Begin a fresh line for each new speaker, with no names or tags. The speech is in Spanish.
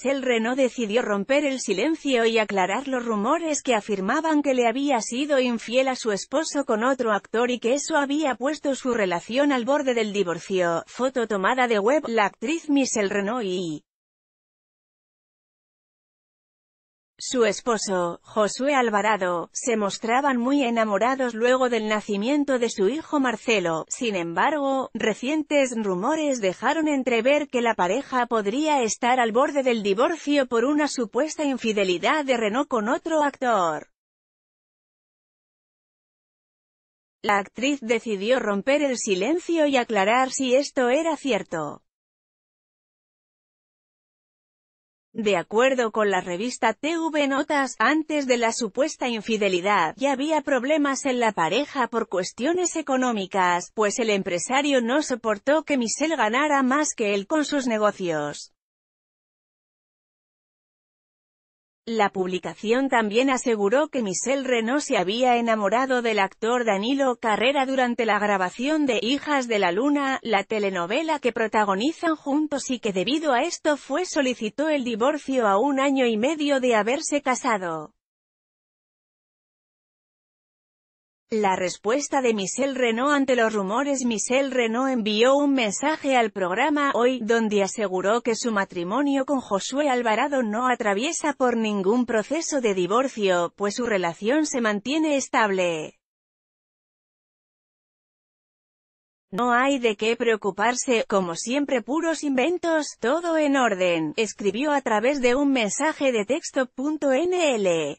Michelle Renault decidió romper el silencio y aclarar los rumores que afirmaban que le había sido infiel a su esposo con otro actor y que eso había puesto su relación al borde del divorcio. Foto tomada de web La actriz Michelle Renault y Su esposo, Josué Alvarado, se mostraban muy enamorados luego del nacimiento de su hijo Marcelo, sin embargo, recientes rumores dejaron entrever que la pareja podría estar al borde del divorcio por una supuesta infidelidad de Renault con otro actor. La actriz decidió romper el silencio y aclarar si esto era cierto. De acuerdo con la revista TV Notas, antes de la supuesta infidelidad, ya había problemas en la pareja por cuestiones económicas, pues el empresario no soportó que Michelle ganara más que él con sus negocios. La publicación también aseguró que Michelle Renault se había enamorado del actor Danilo Carrera durante la grabación de Hijas de la Luna, la telenovela que protagonizan juntos y que debido a esto fue solicitó el divorcio a un año y medio de haberse casado. La respuesta de Michelle Renault ante los rumores Michelle Renault envió un mensaje al programa Hoy, donde aseguró que su matrimonio con Josué Alvarado no atraviesa por ningún proceso de divorcio, pues su relación se mantiene estable. No hay de qué preocuparse, como siempre puros inventos, todo en orden, escribió a través de un mensaje de texto.nl.